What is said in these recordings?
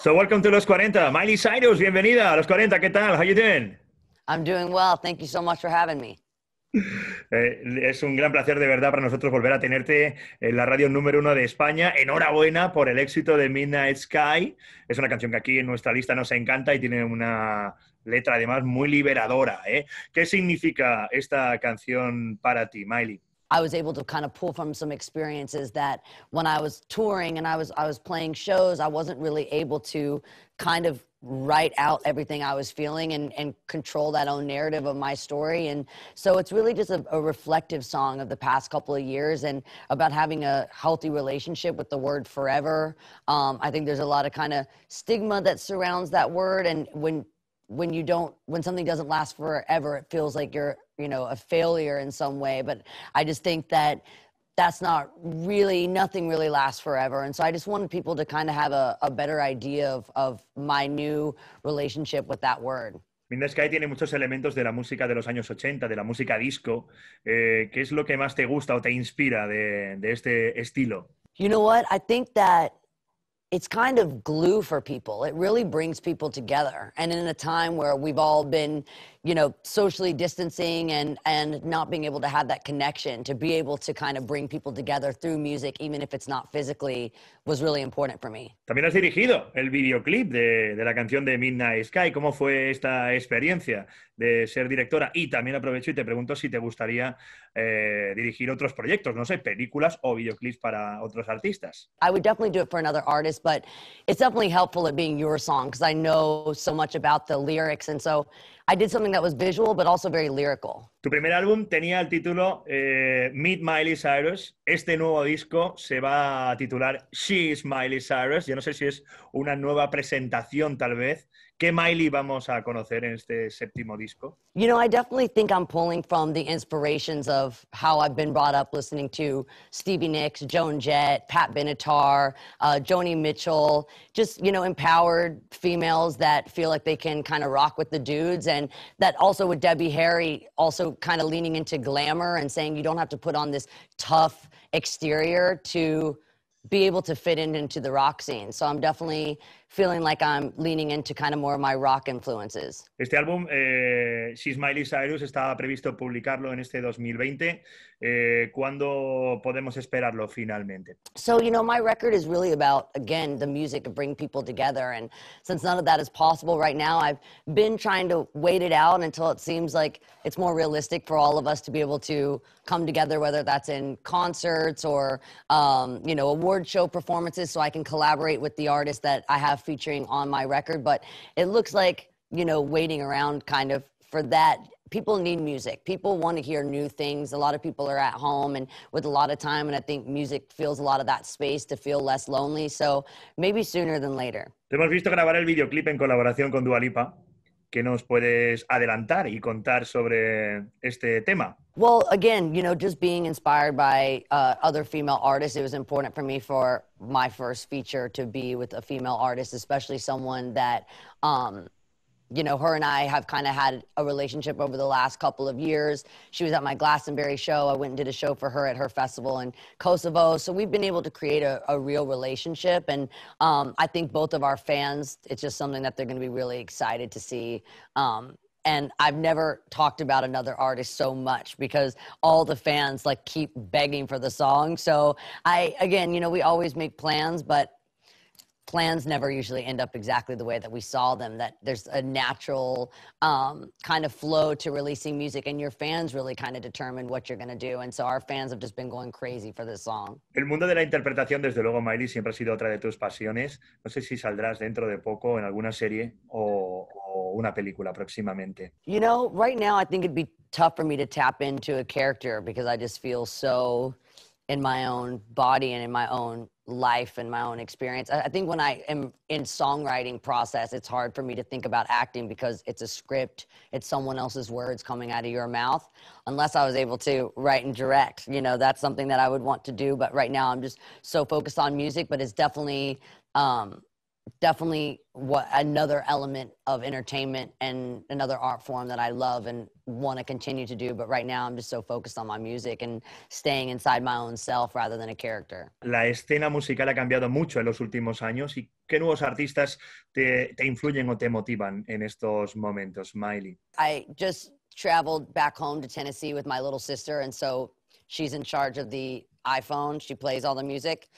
So welcome to Los 40. Miley Cyrus, bienvenida a Los 40. ¿Qué tal? How you doing? I'm doing well. Thank you so much for having me. Eh, es un gran placer de verdad para nosotros volver a tenerte en la radio número uno de España. Enhorabuena por el éxito de Midnight Sky. Es una canción que aquí en nuestra lista nos encanta y tiene una letra además muy liberadora. ¿eh? ¿Qué significa esta canción para ti, Miley? I was able to kind of pull from some experiences that when I was touring and I was I was playing shows, I wasn't really able to kind of write out everything I was feeling and, and control that own narrative of my story. And so it's really just a, a, reflective song of the past couple of years and about having a healthy relationship with the word forever. Um, I think there's a lot of kind of stigma that surrounds that word. And when when you don't when something doesn't last forever it feels like you're you know a failure in some way but i just think that that's not really nothing really lasts forever and so i just wanted people to kind of have a, a better idea of, of my new relationship with that word Midnight Sky tiene muchos elementos de la música de los años 80, de la música disco. Eh, ¿Qué es lo que más te gusta o te inspira de, de este estilo? You know what? I think that it's kind of glue for people. It really brings people together. And in a time where we've all been, you know, socially distancing and and not being able to have that connection, to be able to kind of bring people together through music, even if it's not physically, was really important for me. También has dirigido el videoclip de, de la canción de Midnight Sky. ¿Cómo fue esta experiencia de ser directora? Y también aprovecho y te pregunto si te gustaría eh, dirigir otros proyectos, no sé, películas o videoclips para otros artistas. I would definitely do it for another artist. Pero but it's definitely helpful at being your song because I know so much about the lyrics. And so I did something that was visual, but also very lyrical. Tu primer álbum tenía el título eh, Meet Miley Cyrus. Este nuevo disco se va a titular She's Miley Cyrus. Yo no sé si es una nueva presentación, tal vez. ¿Qué Miley vamos a conocer en este séptimo disco? You know, I definitely think I'm pulling from the inspirations of how I've been brought up listening to Stevie Nicks, Joan Jett, Pat Benatar, uh, Joni Mitchell, just, you know, empowered females that feel like they can kind of rock with the dudes. And that also with Debbie Harry, also kind of leaning into glamour and saying you don't have to put on this tough exterior to be able to fit in into the rock scene. So I'm definitely feeling like I'm leaning into kind of more of my rock influences. Este álbum, eh, She's Miley Cyrus, estaba previsto publicarlo en este 2020. Eh, ¿Cuándo podemos esperarlo finalmente? So, you know, my record is really about, again, the music to bring people together. And since none of that is possible right now, I've been trying to wait it out until it seems like it's more realistic for all of us to be able to come together, whether that's in concerts or, um, you know, award show performances, so I can collaborate with the artists that I have have featuring on my record, but it looks like, you know, waiting around kind of for that people need music. People want to hear new things. A lot of people are at home and with a lot of time, and I think music fills a lot of that space to feel less lonely. So maybe sooner than later. Te hemos visto grabar el videoclip en colaboración con Dua Lipa. ¿Qué nos puedes adelantar y contar sobre este tema? Well, again, you know, just being inspired by uh, other female artists, it was important for me for my first feature to be with a female artist, especially someone that um, you know, her and I have kind of had a relationship over the last couple of years. She was at my Glastonbury show. I went and did a show for her at her festival in Kosovo. So we've been able to create a, a real relationship. And um, I think both of our fans, it's just something that they're going to be really excited to see. Um, and I've never talked about another artist so much because all the fans like keep begging for the song. So I, again, you know, we always make plans, but plans never usually end up exactly the way that we saw them that there's a natural um, kind of flow to releasing music and your fans really kind of determine what you're going to do and so our fans have just been going crazy for this song El mundo de la interpretación desde luego Miley siempre ha sido otra de tus pasiones no sé si saldrás dentro de poco en alguna serie o, o una película próximamente You know right now I think it'd be tough for me to tap into a character because I just feel so in my own body and in my own life and my own experience. I think when I am in songwriting process, it's hard for me to think about acting because it's a script. It's someone else's words coming out of your mouth. Unless I was able to write and direct, you know, that's something that I would want to do. But right now, I'm just so focused on music. But it's definitely um, definitely what another element of entertainment and another art form that I love and want to continue to do. But right now, I'm just so focused on my music and staying inside my own self rather than a character. La escena musical ha cambiado mucho en los últimos años y qué nuevos artistas te, te influyen o te motivan en estos momentos, Miley. I just traveled back home to Tennessee with my little sister, and so she's in charge of the iPhone. She plays all the music.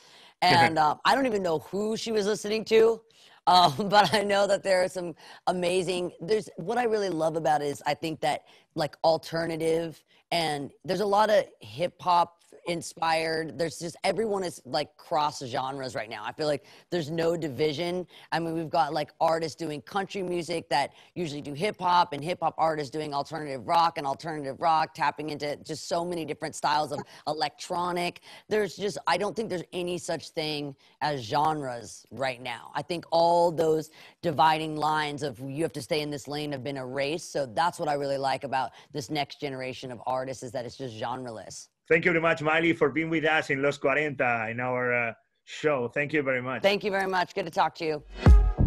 And uh, I don't even know who she was listening to. Um, but I know that there are some amazing. There's what I really love about is I think that like alternative and there's a lot of hip hop inspired. There's just everyone is like cross genres right now. I feel like there's no division. I mean, we've got like artists doing country music that usually do hip hop, and hip hop artists doing alternative rock and alternative rock, tapping into just so many different styles of electronic. There's just, I don't think there's any such thing as genres right now. I think all those dividing lines of you have to stay in this lane have been erased. So that's what I really like about this next generation of artists is that it's just genreless. Thank you very much, Miley, for being with us in Los Cuarenta in our uh, show. Thank you very much. Thank you very much. Good to talk to you.